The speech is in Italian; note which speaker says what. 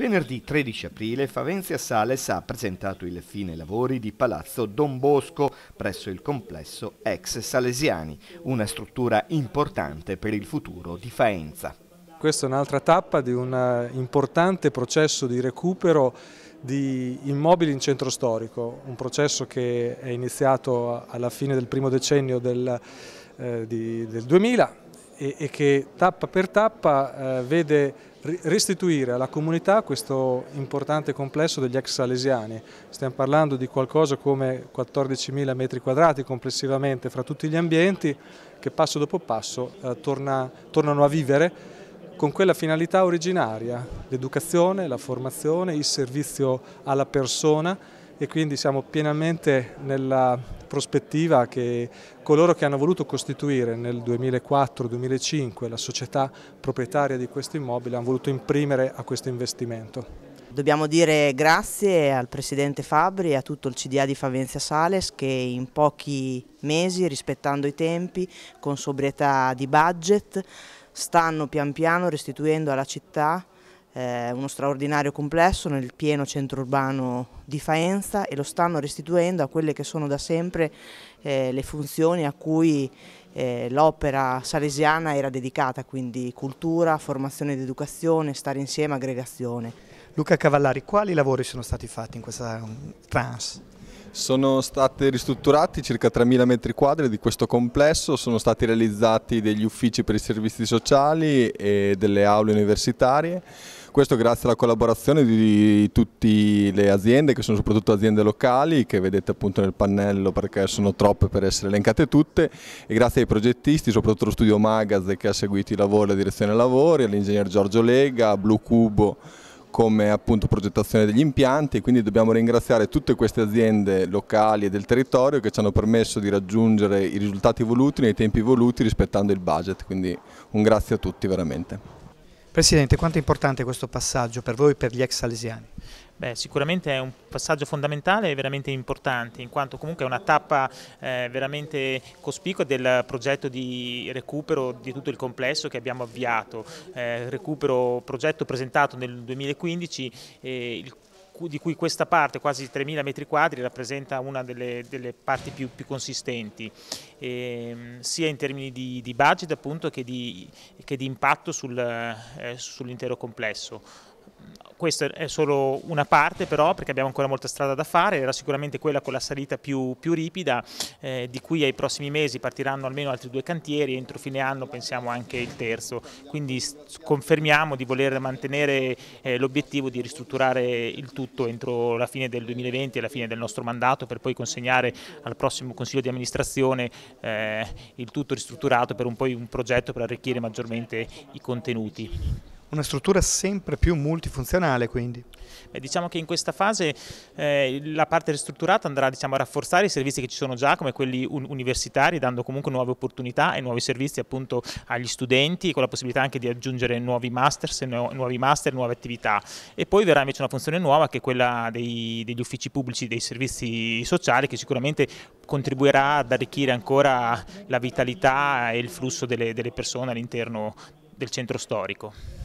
Speaker 1: Venerdì 13 aprile Favenzia Sales ha presentato il fine lavori di Palazzo Don Bosco presso il complesso ex Salesiani, una struttura importante per il futuro di Faenza.
Speaker 2: Questa è un'altra tappa di un eh, importante processo di recupero di immobili in centro storico, un processo che è iniziato alla fine del primo decennio del, eh, di, del 2000, e, e che tappa per tappa eh, vede restituire alla comunità questo importante complesso degli ex salesiani. Stiamo parlando di qualcosa come 14.000 metri quadrati complessivamente fra tutti gli ambienti che passo dopo passo eh, torna, tornano a vivere con quella finalità originaria, l'educazione, la formazione, il servizio alla persona e quindi siamo pienamente nella prospettiva che coloro che hanno voluto costituire nel 2004-2005 la società proprietaria di questo immobile hanno voluto imprimere a questo investimento. Dobbiamo dire grazie
Speaker 1: al Presidente Fabri e a tutto il CDA di Favenzia Sales che in pochi mesi, rispettando i tempi, con sobrietà di budget, stanno pian piano restituendo alla città eh, uno straordinario complesso nel pieno centro urbano di Faenza e lo stanno restituendo a quelle che sono da sempre eh, le funzioni a cui eh, l'opera salesiana era dedicata, quindi cultura, formazione ed educazione, stare insieme, aggregazione. Luca Cavallari, quali lavori sono stati fatti in questa um, trans?
Speaker 3: Sono stati ristrutturati circa 3.000 metri quadri di questo complesso, sono stati realizzati degli uffici per i servizi sociali e delle aule universitarie. Questo grazie alla collaborazione di tutte le aziende, che sono soprattutto aziende locali, che vedete appunto nel pannello perché sono troppe per essere elencate tutte, e grazie ai progettisti, soprattutto lo studio Magaz che ha seguito i lavori, la direzione lavori, all'ingegner Giorgio Lega, Blu Cubo come appunto progettazione degli impianti quindi dobbiamo ringraziare tutte queste aziende locali e del territorio che ci hanno permesso di raggiungere i risultati voluti nei tempi voluti rispettando il budget, quindi un grazie a tutti veramente.
Speaker 1: Presidente, quanto è importante questo passaggio per voi e per gli ex salesiani?
Speaker 4: Beh, sicuramente è un passaggio fondamentale e veramente importante, in quanto comunque è una tappa eh, veramente cospicua del progetto di recupero di tutto il complesso che abbiamo avviato. Eh, recupero progetto presentato nel 2015, eh, il di cui questa parte, quasi 3.000 metri quadri, rappresenta una delle, delle parti più, più consistenti, eh, sia in termini di, di budget appunto, che, di, che di, impatto sul, eh, sull'intero complesso questa è solo una parte però perché abbiamo ancora molta strada da fare, era sicuramente quella con la salita più, più ripida, eh, di cui ai prossimi mesi partiranno almeno altri due cantieri, entro fine anno pensiamo anche il terzo, quindi confermiamo di voler mantenere eh, l'obiettivo di ristrutturare il tutto entro la fine del 2020 e la fine del nostro mandato per poi consegnare al prossimo Consiglio di amministrazione eh, il tutto ristrutturato per un, poi un progetto per arricchire maggiormente i contenuti
Speaker 2: una struttura sempre più multifunzionale
Speaker 4: quindi. Beh, diciamo che in questa fase eh, la parte ristrutturata andrà diciamo, a rafforzare i servizi che ci sono già come quelli un universitari dando comunque nuove opportunità e nuovi servizi appunto agli studenti con la possibilità anche di aggiungere nuovi masters, nu nuovi master, nuove attività e poi verrà invece una funzione nuova che è quella dei, degli uffici pubblici, dei servizi sociali che sicuramente contribuirà ad arricchire ancora la vitalità e il flusso delle, delle persone all'interno del centro storico.